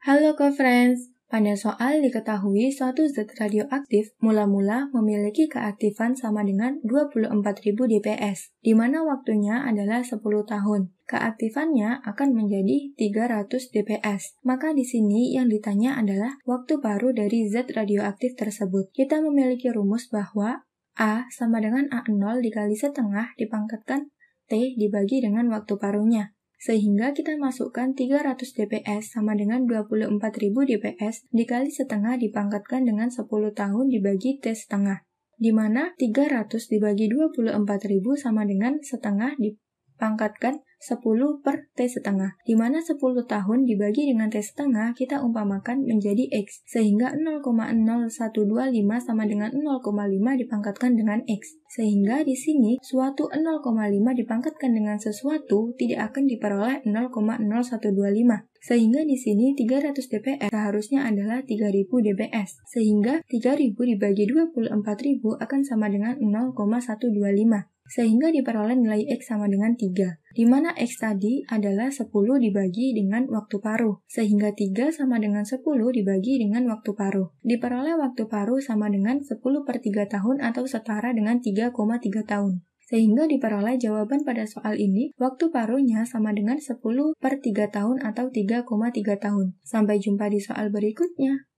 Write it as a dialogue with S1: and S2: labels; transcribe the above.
S1: Halo co-friends, pada soal diketahui suatu zat radioaktif mula-mula memiliki keaktifan sama dengan 24.000 dps, di mana waktunya adalah 10 tahun. Keaktifannya akan menjadi 300 dps. Maka di sini yang ditanya adalah waktu baru dari zat radioaktif tersebut. Kita memiliki rumus bahwa A sama dengan A0 dikali setengah dipangkatkan T dibagi dengan waktu parunya. Sehingga kita masukkan 300 DPS sama dengan 24.000 DPS dikali setengah dipangkatkan dengan 10 tahun dibagi T setengah di mana 300 dibagi 24.000 sama dengan setengah di pangkatkan 10 per T setengah, di mana 10 tahun dibagi dengan T setengah kita umpamakan menjadi X, sehingga 0,0125 sama dengan 0,5 dipangkatkan dengan X. Sehingga di sini, suatu 0,5 dipangkatkan dengan sesuatu tidak akan diperoleh 0,0125. Sehingga di sini 300 DPS seharusnya adalah 3000 DPS, Sehingga 3000 dibagi 24000 akan sama dengan 0,125 sehingga diperoleh nilai X sama dengan 3, di mana X tadi adalah 10 dibagi dengan waktu paruh, sehingga 3 sama dengan 10 dibagi dengan waktu paruh. Diperoleh waktu paruh sama dengan 10 per 3 tahun atau setara dengan 3,3 tahun. Sehingga diperoleh jawaban pada soal ini, waktu paruhnya sama dengan 10 per 3 tahun atau 3,3 tahun. Sampai jumpa di soal berikutnya.